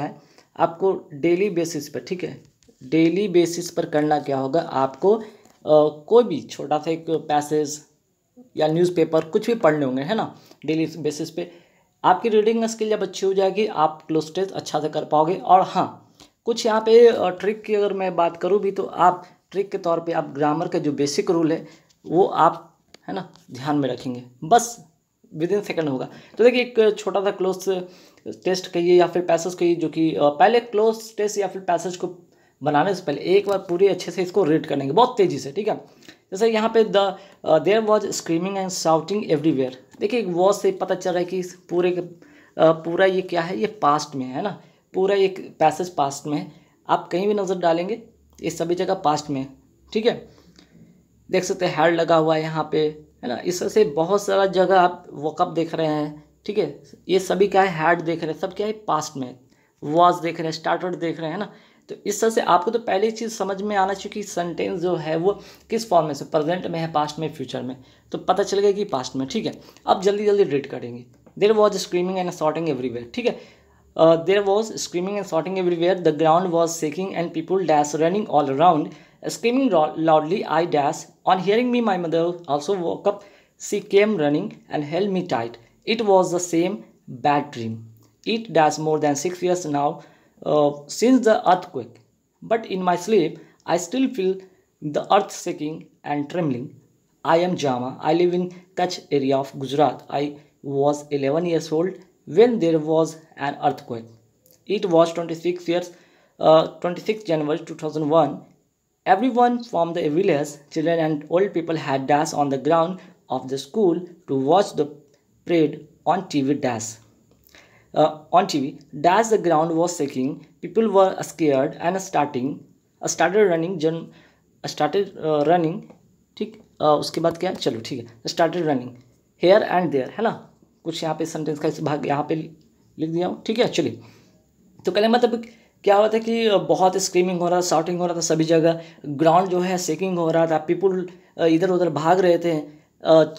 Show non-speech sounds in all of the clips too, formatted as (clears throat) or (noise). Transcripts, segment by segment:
है आपको daily basis पर ठीक है डेली बेसिस पर करना क्या होगा आपको आ, कोई भी छोटा सा एक पैसेज या न्यूज़पेपर कुछ भी पढ़ने होंगे है ना डेली बेसिस पे आपकी रीडिंग स्किल जब अच्छी हो जाएगी आप क्लोज टेस्ट अच्छा से कर पाओगे और हाँ कुछ यहाँ पे ट्रिक की अगर मैं बात करूँ भी तो आप ट्रिक के तौर पे आप ग्रामर के जो बेसिक रूल है वो आप है ना ध्यान में रखेंगे बस विद इन सेकेंड होगा तो देखिए एक छोटा सा क्लोज टेस्ट कहिए या फिर पैसेज कहिए जो कि पहले क्लोज टेस्ट या फिर पैसेज को बनाने से पहले एक बार पूरी अच्छे से इसको रीड कर लेंगे बहुत तेज़ी से ठीक है जैसे यहाँ पे the there was screaming and shouting everywhere देखिए एक वॉज से पता चल रहा है कि पूरे पूरा ये क्या है ये पास्ट में है ना पूरा एक पैसेज पास्ट में है आप कहीं भी नज़र डालेंगे ये सभी जगह पास्ट में ठीक है देख सकते हैं हैड लगा हुआ है यहाँ पे है ना इस तरह से बहुत सारा जगह आप वकअप देख रहे हैं ठीक है ये सभी क्या है हैड देख रहे हैं सब क्या है पास्ट में वॉज देख रहे हैं स्टार्टर देख रहे हैं ना तो इस तरह से आपको तो पहली चीज़ समझ में आना चाहिए कि सेंटेंस जो है वो किस फॉर्म में से प्रेजेंट में है पास्ट में फ्यूचर में तो पता चल गया कि पास्ट में ठीक है अब जल्दी जल्दी रीड करेंगे there was screaming and shouting everywhere ठीक है there was screaming and shouting everywhere the ground was shaking and people dash running all around Screaming loudly, I dashed. On hearing me, my mother also woke up. She came running and held me tight. It was the same bad dream. It does more than six years now uh, since the earthquake. But in my sleep, I still feel the earth shaking and trembling. I am Jama. I live in Kutch area of Gujarat. I was 11 years old when there was an earthquake. It was 26 years, uh, 26 January 2001 Everyone from the village, children and old people had dashed on the ground of the school to watch the parade on TV dash. Uh, on TV, dash the ground was shaking. People were scared and starting started running जन started uh, running ठीक uh, उसके बाद क्या चलो ठीक है started running here and there है ना कुछ यहाँ पे सेंटेंस का इस भाग यहाँ पे लिख दिया हूँ ठीक है चलिए तो कहने मतलब क्या होता है था कि बहुत स्क्रीमिंग हो रहा था शॉटिंग हो रहा था सभी जगह ग्राउंड जो है सेकिंग हो रहा था पीपुल इधर उधर भाग रहे थे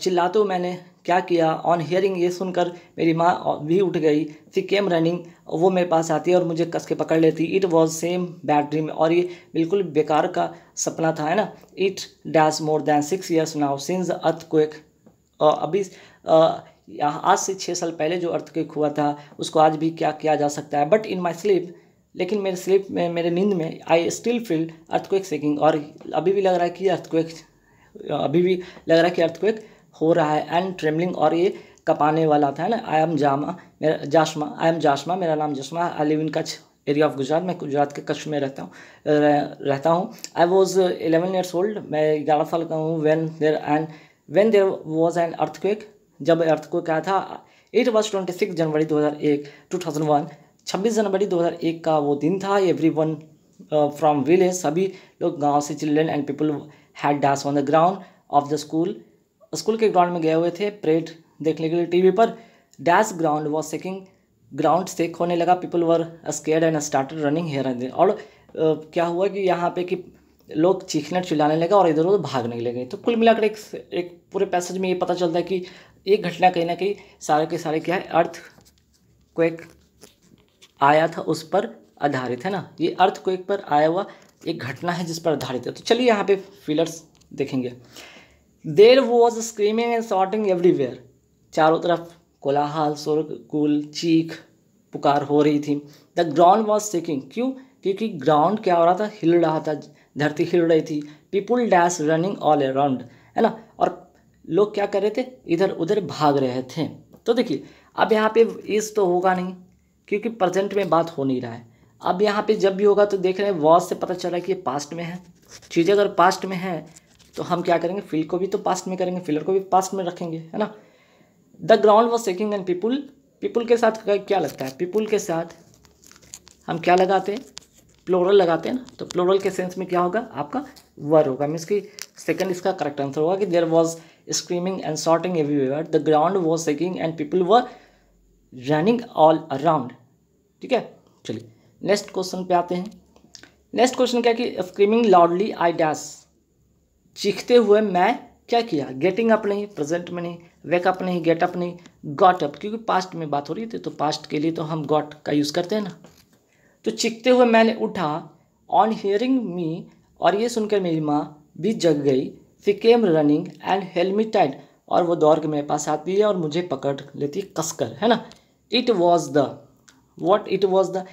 चिल्लाते तो मैंने क्या किया ऑन हियरिंग ये सुनकर मेरी माँ भी उठ गई सी केम रनिंग वो मेरे पास आती है और मुझे कस के पकड़ लेती it was same bad dream और ये बिल्कुल बेकार का सपना था है ना it dash more than six years now since earthquake अभी आज से छः साल पहले जो अर्थ क्विक हुआ था उसको आज भी क्या किया जा सकता है बट इन माई स्लीप लेकिन मेरे स्लिप में मेरे नींद में I still feel earthquake shaking और अभी भी लग रहा है कि अर्थक्वेक अभी भी लग रहा है कि अर्थक्वेक हो रहा है एंड ट्रेमलिंग और ये कपाने वाला था ना आई एम जामा मेरा जाशमा आई एम जाशमा मेरा नाम Jashma I live in Kutch area of Gujarat मैं गुजरात के कच्छ में रहता हूँ रह, रहता हूँ I was eleven years old मैं ग्यारह साल का हूँ when there and when there was an earthquake जब अर्थक्वेक आया था it was twenty six January दो हज़ार एक टू थाउजेंड वन 26 जनवरी 2001 का वो दिन था एवरी वन फ्रॉम विलेज सभी लोग गांव से children and people had dance on the ground of the school school के ग्राउंड में गए हुए थे परेड देखने के लिए टीवी पर dash ground was shaking ground shake होने लगा people were scared and started running here and और uh, क्या हुआ कि यहाँ पे कि लोग चीखने चिल्लाने लगे और इधर उधर भागने लगे तो कुल मिलाकर एक एक पूरे पैसेज में ये पता चलता है कि एक घटना कहीं ना कहीं सारे के सारे क्या है अर्थ को एक आया था उस पर आधारित है ना ये अर्थ को एक पर आया हुआ एक घटना है जिस पर आधारित है तो चलिए यहाँ पे फिलर्स देखेंगे there was screaming and shouting everywhere चारों तरफ कोलाहल कुल चीख पुकार हो रही थी द ग्राउंड वॉज सेकिंग क्यों क्योंकि ग्राउंड क्या हो रहा था हिल रहा था धरती हिल रही थी people dash running all around है ना और लोग क्या कर रहे थे इधर उधर भाग रहे थे तो देखिए अब यहाँ पे इस तो होगा नहीं क्योंकि प्रजेंट में बात हो नहीं रहा है अब यहाँ पे जब भी होगा तो देख रहे हैं वॉज से पता चला कि ये पास्ट में है चीज़ें अगर पास्ट में है तो हम क्या करेंगे फिल को भी तो पास्ट में करेंगे फिलर को भी पास्ट में रखेंगे है ना the ground was shaking and people people के साथ क्या लगता है पीपुल के साथ हम क्या लगाते हैं प्लोरल लगाते हैं ना तो प्लोरल के सेंस में क्या होगा आपका वर होगा मीन्स की सेकंड इसका करेक्ट आंसर होगा कि there was screaming and shouting every the ground was shaking and people were running all around ठीक है चलिए नेक्स्ट क्वेश्चन पे आते हैं नेक्स्ट क्वेश्चन क्या कि स्क्रीमिंग लाउडली आई डैस चीखते हुए मैं क्या किया गेटिंग अप नहीं प्रेजेंट में नहीं वेकअप नहीं गेट अप नहीं गॉट अप क्योंकि पास्ट में बात हो रही थी तो पास्ट के लिए तो हम गॉट का यूज़ करते हैं ना तो चीखते हुए मैंने उठा ऑन हियरिंग मी और ये सुनकर मेरी माँ भी जग गई she came running and help me tight और वो दौड़ के मेरे पास आती है और मुझे पकड़ लेती कसकर है ना it was the what it was the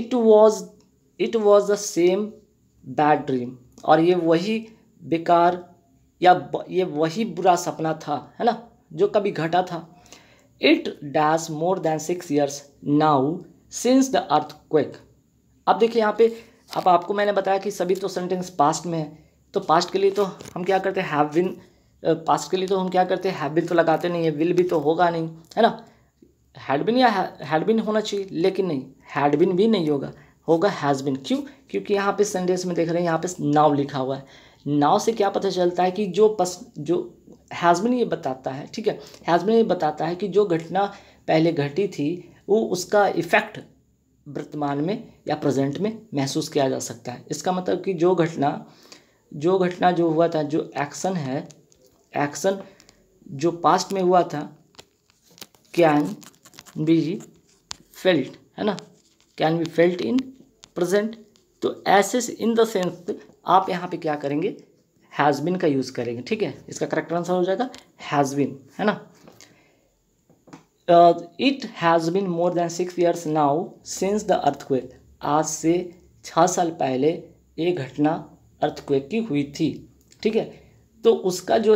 it was it was the same bad dream और ये वही बेकार या ये वही बुरा सपना था है ना जो कभी घटा था it dash more than six years now since the earthquake अब देखिए यहाँ पे अब आपको मैंने बताया कि सभी तो सेंटेंस पास्ट में है तो पास्ट के लिए तो हम क्या करते हैं हैव बिन पास्ट के लिए तो हम क्या करते हैं हैव बिन तो लगाते नहीं है विल भी तो होगा नहीं है ना हैडबिन या हैडबिन होना चाहिए लेकिन नहीं हैडबिन भी नहीं होगा होगा हैज़बिन क्यों क्योंकि यहाँ पे सेंटेंस में देख रहे हैं यहाँ पे नाव लिखा हुआ है नाव से क्या पता चलता है कि जो पस जो हैजबिन ये बताता है ठीक है हैज़बिन ये बताता है कि जो घटना पहले घटी थी वो उसका इफ़ेक्ट वर्तमान में या प्रेजेंट में महसूस किया जा सकता है इसका मतलब कि जो घटना जो घटना जो हुआ था जो एक्शन है एक्शन जो पास्ट में हुआ था कैन बीजी फेल्ट है ना can be felt in present तो एसेस इन द सेंस आप यहाँ पे क्या करेंगे हैज़ बिन का यूज़ करेंगे ठीक है इसका करेक्ट आंसर हो जाएगा हैज़ बिन है ना it has been more than six years now since the earthquake आज से छः साल पहले ये घटना अर्थक्वेक की हुई थी ठीक है तो उसका जो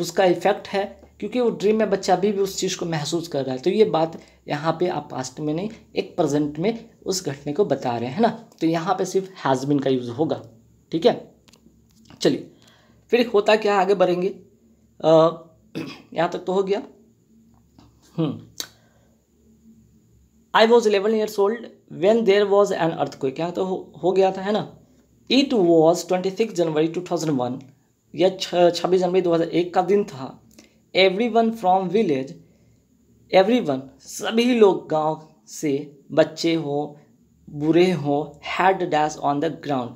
उसका इफेक्ट है क्योंकि वो ड्रीम में बच्चा अभी भी उस चीज़ को महसूस कर रहा है तो ये बात यहाँ पे आप पास्ट में नहीं एक प्रेजेंट में उस घटने को बता रहे हैं ना तो यहाँ पे सिर्फ हैज़बिन का यूज़ होगा ठीक है चलिए फिर होता क्या आगे बढ़ेंगे (clears throat) यहाँ तक तो हो गया I was eleven years old when there was an earth को क्या तो हो, हो गया था है ना it was twenty six January two thousand one या छब्बीस जनवरी दो हज़ार एक का दिन था एवरीवन फ्रॉम विलेज एवरीवन सभी लोग गांव से बच्चे हो बुरे हो had dash on the ground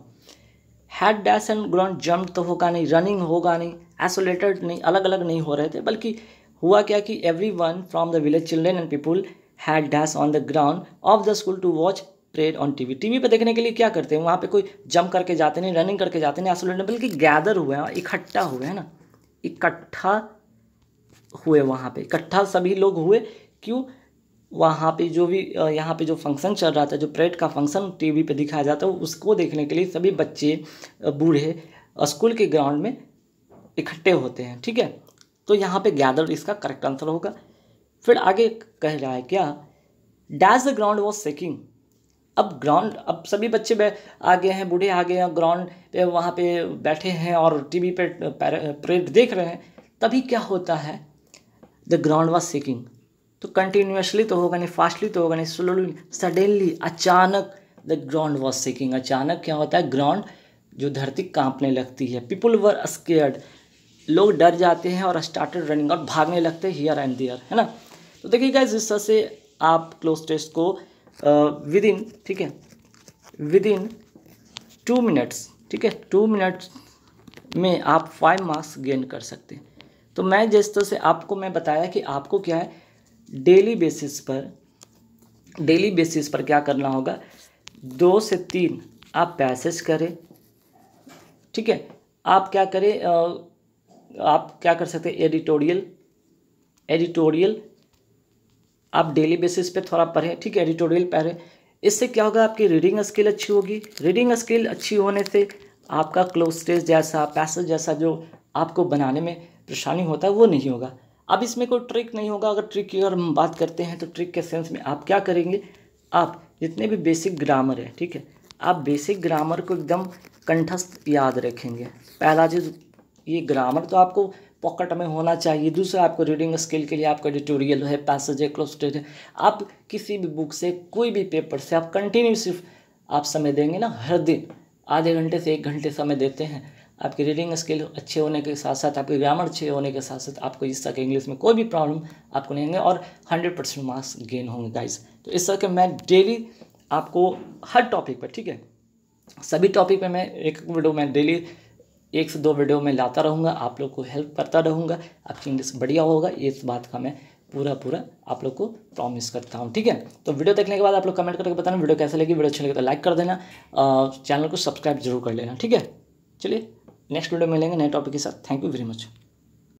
had dash and ground jump तो होगा नहीं रनिंग होगा नहीं आइसोलेटेड नहीं अलग अलग नहीं हो रहे थे बल्कि हुआ क्या कि everyone from the village children and people had dash on the ground of the school to watch parade on T V T V पर देखने के लिए क्या करते हैं वहाँ पर कोई जंप करके जाते नहीं रनिंग करके जाते नहीं आइसोलेटेड बल्कि गैदर हुए हैं इकट्ठा हुए हैं ना इकट्ठा हुए वहाँ पे इकट्ठा सभी लोग हुए क्यों वहाँ पे जो भी यहाँ पे जो फंक्शन चल रहा था जो परेड का फंक्शन टीवी पे दिखाया जाता है उसको देखने के लिए सभी बच्चे बूढ़े स्कूल के ग्राउंड में इकट्ठे होते हैं ठीक है तो यहाँ पे गैदर इसका करेक्ट आंसर होगा फिर आगे कह रहा है क्या dash the ground was shaking अब ग्राउंड अब सभी बच्चे आ गए हैं बूढ़े आ गए हैं ग्राउंड पे वहाँ पे बैठे हैं और टीवी पे परेड देख रहे हैं तभी क्या होता है द ग्राउंड वॉज सिकिंग तो कंटिन्यूसली तो होगा नहीं फास्टली तो होगा नहीं स्लोली सडनली अचानक द ग्राउंड वॉज सिकिंग अचानक क्या होता है ग्राउंड जो धरती कांपने लगती है पीपुल वर अस्केयर्ड लोग डर जाते हैं और स्टार्टेड रनिंग और भागने लगते हैं हियर एंड दियर है ना तो देखिए गाइज इस तरह से आप क्लोज टेस्ट को विद इन ठीक है विद इन टू मिनट्स ठीक है टू मिनट्स में आप फाइव मार्क्स गेन कर सकते हैं तो मैं जिस तरह से आपको मैं बताया कि आपको क्या है डेली बेसिस पर डेली बेसिस पर क्या करना होगा दो से तीन आप पैसेज करें ठीक है आप क्या करें आप क्या कर सकते हैं एडिटोरियल एडिटोरियल आप डेली बेसिस पे थोड़ा पढ़ें ठीक है एडिटोरियल पढ़ें इससे क्या होगा आपकी रीडिंग स्किल अच्छी होगी रीडिंग स्किल अच्छी होने से आपका क्लोज स्टेज जैसा पैसेज जैसा जो आपको बनाने में परेशानी होता है वो नहीं होगा अब इसमें कोई ट्रिक नहीं होगा अगर ट्रिक की अगर हम बात करते हैं तो ट्रिक के सेंस में आप क्या करेंगे आप जितने भी बेसिक ग्रामर है ठीक है आप बेसिक ग्रामर को एकदम कंठस्थ याद रखेंगे पहला चीज़ ये ग्रामर तो आपको पॉकेट में होना चाहिए दूसरा आपको रीडिंग स्किल के लिए आपका ट्यूटोरियल है पैसेज है क्लोस्टेज है आप किसी भी बुक से कोई भी पेपर से आप कंटिन्यू सिर्फ आप समय देंगे ना हर दिन आधे घंटे से एक घंटे समय देते हैं आपकी रीडिंग स्किल अच्छे होने के साथ साथ आपके ग्रामर अच्छे होने के साथ साथ आपको इस तरह के इंग्लिश में कोई भी प्रॉब्लम आपको नहीं होंगे और हंड्रेड परसेंट मार्क्स गेन होंगे गाइज तो इस तरह के मैं डेली आपको हर टॉपिक पर ठीक है सभी टॉपिक पर मैं एक वीडियो मैं डेली एक से दो वीडियो में लाता रहूँगा आप लोग को हेल्प करता रहूँगा आपकी इंग्लिश बढ़िया होगा इस बात का मैं पूरा पूरा आप लोग को प्रॉमिस करता हूँ ठीक है तो वीडियो देखने के बाद आप लोग कमेंट करके बताना वीडियो कैसे लगी वीडियो अच्छी लगी तो लाइक कर देना चैनल को सब्सक्राइब जरूर कर लेना ठीक है चलिए नेक्स्ट वीडियो मिलेंगे नए टॉपिक के साथ थैंक यू वेरी मच